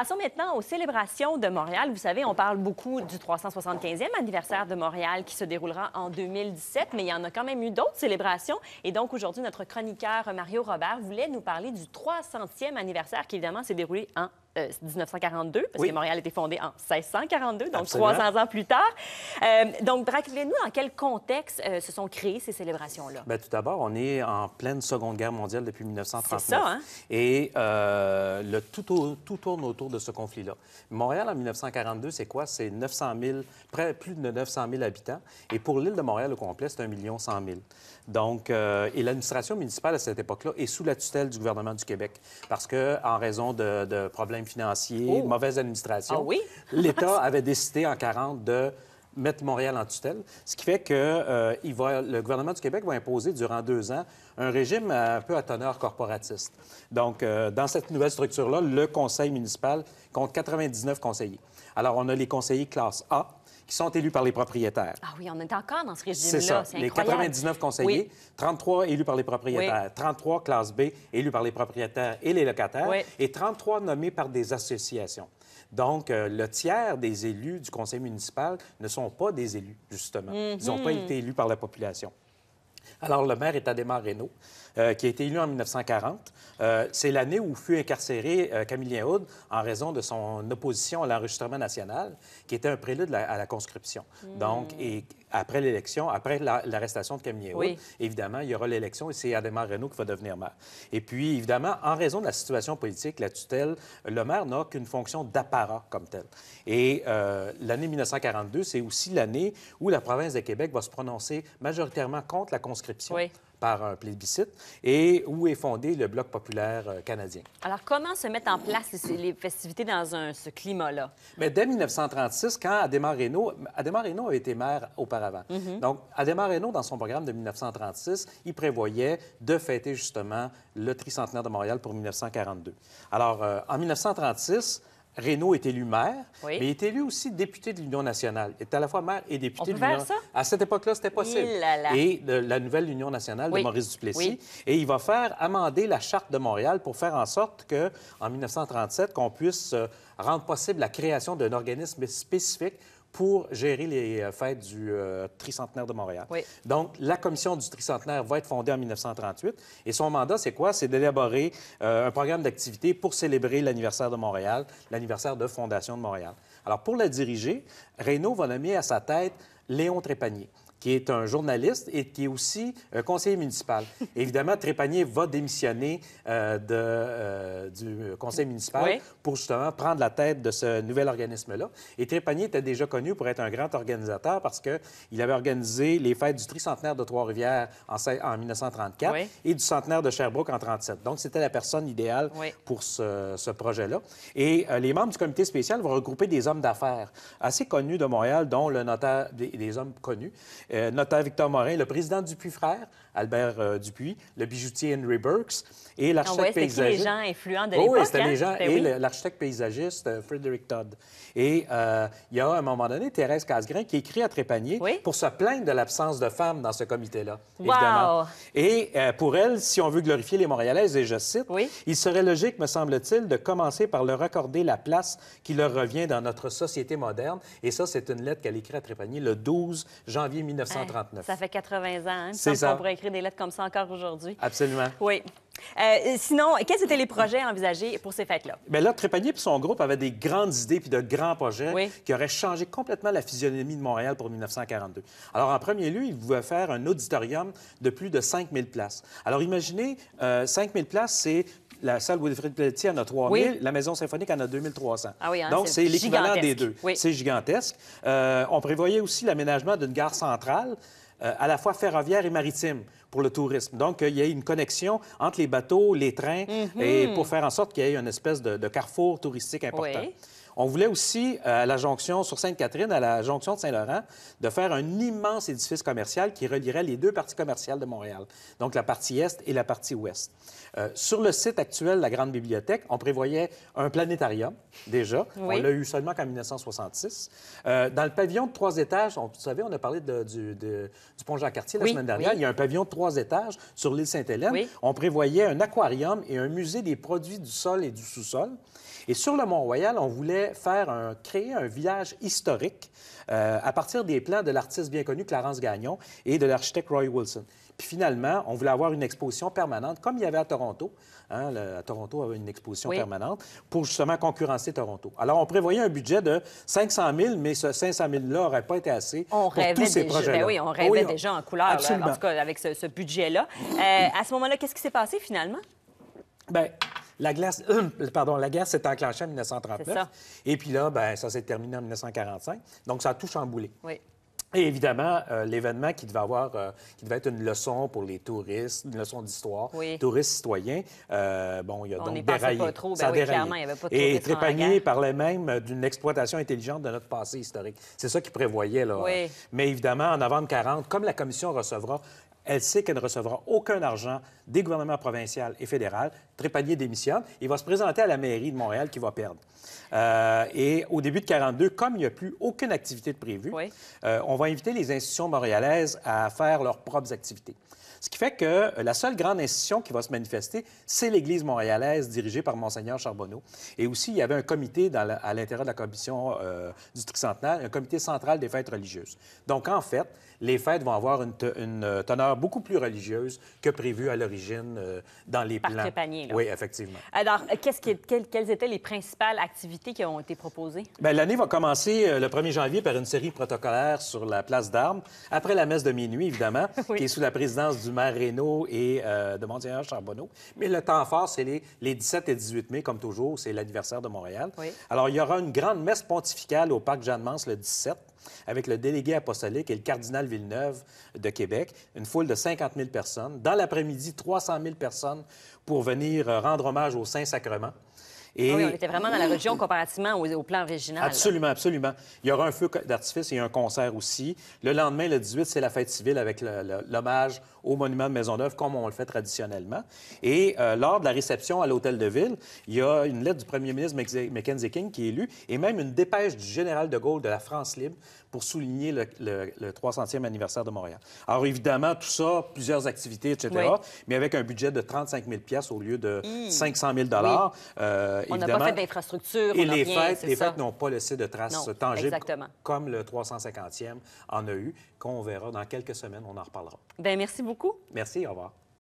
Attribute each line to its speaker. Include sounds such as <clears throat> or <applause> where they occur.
Speaker 1: Passons maintenant aux célébrations de Montréal. Vous savez, on parle beaucoup du 375e anniversaire de Montréal qui se déroulera en 2017, mais il y en a quand même eu d'autres célébrations. Et donc aujourd'hui, notre chroniqueur euh, Mario Robert voulait nous parler du 300e anniversaire qui évidemment s'est déroulé en 1942, euh, parce que Montréal a été fondée en 1642, donc 300 ans plus tard. Euh, donc, racontez-nous dans quel contexte euh, se sont créées ces célébrations-là.
Speaker 2: Ben, tout d'abord, on est en pleine Seconde Guerre mondiale depuis 1939. C'est ça, hein? Et euh, le tout, tout, tourne autour de ce conflit-là. Montréal, en 1942, c'est quoi? C'est 900 000, près, plus de 900 000 habitants. Et pour l'île de Montréal au complet, c'est 1 100 000. Donc, et l'administration municipale à cette époque-là est sous la tutelle du gouvernement du Québec, parce que en raison de, de problèmes Oh. mauvaise administration. Ah <laughs> L'État avait décidé en 40 de mettre Montréal en tutelle, ce qui fait que euh, le gouvernement du Québec va imposer durant deux ans un régime euh, un peu à teneur corporatiste. Donc, euh, dans cette nouvelle structure-là, le conseil municipal compte 99 conseillers. Alors, on a les conseillers classe A, qui sont élus par les propriétaires.
Speaker 1: Ah oui, on est encore dans ce régime-là. C'est ça. Les 99 conseillers,
Speaker 2: 33 élus par les propriétaires, 33 classe B élus par les propriétaires et les locataires, et 33 nommés par des associations. Donc, euh, le tiers des élus du conseil municipal ne sont pas des élus, justement. Ils n'ont pas mm-hmm. été élus par la population. Alors, le maire est Adémar Reynaud, euh, qui a été élu en 1940. Euh, c'est l'année où fut incarcéré euh, Camille Camillien en raison de son opposition à l'enregistrement national, qui était un prélude à la conscription. Hmm. Donc, et après l'élection, après l'arrestation de Camille oui. évidemment, il y aura l'élection et c'est Ademar Renault qui va devenir maire. Et puis, évidemment, en raison de la situation politique, la tutelle, le maire n'a qu'une fonction d'apparat comme telle. Et euh, l'année 1942, c'est aussi l'année où la province de Québec va se prononcer majoritairement contre la conscription. Oui par un plébiscite et où est fondé le Bloc populaire euh, canadien.
Speaker 1: Alors, comment se mettent en place les, festivités dans ce climat-là?
Speaker 2: Mais dès 1936, quand Adhémar Reynaud... Adhémar avait été maire auparavant. Mhm. Donc, Adhémar Reynaud, dans son programme de 1936, il prévoyait de fêter justement le tricentenaire de Montréal pour 1942. Alors, euh, en 1936, Renault est élu maire, mais il est élu aussi député de l'Union nationale. Il est à la fois maire et député de l'Union. À cette époque-là, c'était possible. Et de la nouvelle Union nationale de Maurice Duplessis. Et il va faire amender la charte de Montréal pour faire en sorte que, en 1937, qu'on puisse euh, rendre possible la création d'un organisme spécifique pour gérer les euh, fêtes du euh, tricentenaire de Montréal. Donc, la commission du tricentenaire va être fondée en 1938 et son mandat, c'est quoi? C'est d'élaborer euh, un programme d'activité pour célébrer l'anniversaire de Montréal, l'anniversaire de fondation de Montréal. Alors, pour la diriger, Reynaud va nommer à sa tête Léon Trépanier qui est un journaliste et qui est aussi euh, conseiller municipal. <laughs> Évidemment, Trépanier va démissionner euh, de, euh, du conseil municipal pour justement prendre la tête de ce nouvel organisme-là. Et Trépanier était déjà connu pour être un grand organisateur parce qu'il avait organisé les fêtes du tricentenaire de Trois-Rivières en, en, 1934 et du centenaire de Sherbrooke en 1937. Donc, c'était la personne idéale pour ce, ce projet-là. Et les membres du comité spécial vont regrouper des hommes d'affaires assez connus de Montréal, dont le notaire des, des hommes connus euh, notaire Victor Morin, le président Dupuis Frère, Albert euh, Dupuis, le bijoutier Henry Burks et ah l'architecte ouais, paysagiste. les gens
Speaker 1: influents de oh l'époque. oui, c'était les hein? gens ben et
Speaker 2: l'architecte paysagiste euh, Frederick Todd. Et il y a à un moment donné Thérèse Casgrain qui écrit à Trépanier pour se plaindre de l'absence de femmes dans ce comité-là, évidemment. Et pour elle, si on veut glorifier les Montréalaises, et je cite, il serait logique, me semble-t-il, de commencer par leur accorder la place qui leur revient dans notre société moderne. Et ça, c'est une lettre qu'elle écrit à Trépanier le 12 janvier 1900 ça
Speaker 1: fait 80 ans. Hein? C'est ça. On pourrait écrire des lettres comme ça encore aujourd'hui. Absolument. Oui. Euh, sinon, quels étaient les projets envisagés pour ces fêtes-là?
Speaker 2: Bien là, Trépanier et son groupe avaient des grandes idées puis de grands projets qui auraient changé complètement la physionomie de Montréal pour 1942. Alors, en premier lieu, ils voulaient faire un auditorium de plus de 5000 places. Alors, imaginez, 5000 euh, places, c'est la salle Wilfrid Pelletier en a 3000, la Maison symphonique en a 2300. Ah hein, Donc, c'est l'équivalent des deux. C'est gigantesque. Euh, on prévoyait aussi l'aménagement d'une gare centrale, euh, à la fois ferroviaire et maritime pour le tourisme. Donc, euh, il y a une connexion entre les bateaux, les trains, mm-hmm. et pour faire en sorte qu'il y ait une espèce de, carrefour touristique important. On voulait aussi, euh, à la jonction, sur Sainte-Catherine, à la jonction de Saint-Laurent, de faire un immense édifice commercial qui relierait les deux parties commerciales de Montréal, donc la partie est et la partie ouest. Euh, sur le site actuel de la Grande Bibliothèque, on prévoyait un planétarium, déjà. On l'a eu seulement qu'en 1966. Euh, dans le pavillon de trois étages, vous savez, on a parlé du, de, pont Jean-Cartier la semaine dernière. Il y a un pavillon de trois étages sur l'île Sainte-Hélène. On prévoyait un aquarium et un musée des produits du sol et du sous-sol. Et sur le Mont-Royal, on voulait faire un, créer un village historique euh, à partir des plans de l'artiste bien connu Clarence Gagnon et de l'architecte Roy Wilson. Puis finalement, on voulait avoir une exposition permanente, comme il y avait à Toronto. Hein, à Toronto, avait euh, une exposition permanente pour justement concurrencer Toronto. Alors, on prévoyait un budget de 500 000, mais ce 500 000-là n'aurait pas été assez on pour tous ces projets ben Oui, on rêvait déjà
Speaker 1: en couleur, en tout cas, avec ce, budget-là. Euh, à ce moment-là, qu'est-ce qui s'est passé finalement?
Speaker 2: Bien, la, glace, <clears throat> guerre s'est enclenchée en 1939. Et puis là, ben, ça s'est terminé en 1945. Donc, ça a tout chamboulé. Et évidemment, euh, l'événement qui devait avoir, euh, être une leçon pour les touristes, une leçon d'histoire, touristes citoyens, euh, bon, il y a On donc déraillé. Pas trop, ben ça a il Avait pas trop Et Trépanier parlait même d'une exploitation intelligente de notre passé historique. C'est ça qu'il prévoyait là. Mais évidemment, en novembre 40, comme la commission recevra elle sait qu'elle ne recevra aucun argent des gouvernements provincial et fédéral. Trépanier démissionne. Il va se présenter à la mairie de Montréal qui va perdre. Euh, et au début de 42, comme il n'y a plus aucune activité de prévue, euh, on va inviter les institutions montréalaises à faire leurs propres activités. Ce qui fait que euh, la seule grande institution qui va se manifester, c'est l'Église montréalaise dirigée par Monseigneur Charbonneau. Et aussi, il y avait un comité à l'intérieur de la commission euh, du tricentenaire, un comité central des fêtes religieuses. Donc, en fait, les fêtes vont avoir une, euh, teneur beaucoup plus religieuse que prévue à l'origine dans les plans. Les là. Oui, effectivement.
Speaker 1: Alors, quelles, étaient les principales activités qui ont été proposées?
Speaker 2: Bien, l'année va commencer le 1er janvier par une série protocolaire sur la place d'armes, après la messe de minuit, évidemment, et <laughs> qui est sous la présidence du du et euh, de Monseigneur Charbonneau. Mais le temps fort, c'est les, les, 17 et 18 mai, comme toujours, c'est l'anniversaire de Montréal. Alors, il y aura une grande messe pontificale au Parc Jeanne-Mance le 17 avec le délégué apostolique et le cardinal Villeneuve de Québec, une foule de 50 000 personnes. Dans l'après-midi, 300 000 personnes pour venir euh, rendre hommage au Saint-Sacrement. Ah oui, on était vraiment dans la région
Speaker 1: comparativement au, plan régional Absolument,
Speaker 2: absolument. Il y aura un feu d'artifice et un concert aussi. Le lendemain, le 18, c'est la fête civile avec l'hommage au monument de Maisonneuve, comme on le fait traditionnellement. Et euh, lors de la réception à l'hôtel de ville, il y a une lettre du premier ministre Mackenzie King qui est lue, et même une dépêche du général de Gaulle de la France libre pour souligner le, 300e anniversaire de Montréal. Alors évidemment, tout ça, plusieurs activités, etc., mais avec un budget de 35 000 au lieu de 500 000 dollars, euh, On n'a pas fait
Speaker 1: d'infrastructure. Et les, fêtes, les fêtes n'ont
Speaker 2: pas laissé de traces tangibles, comme le 350e en a eu, qu'on verra dans quelques semaines, on en reparlera.
Speaker 1: Bien, merci beaucoup beaucoup.
Speaker 2: Merci, au revoir.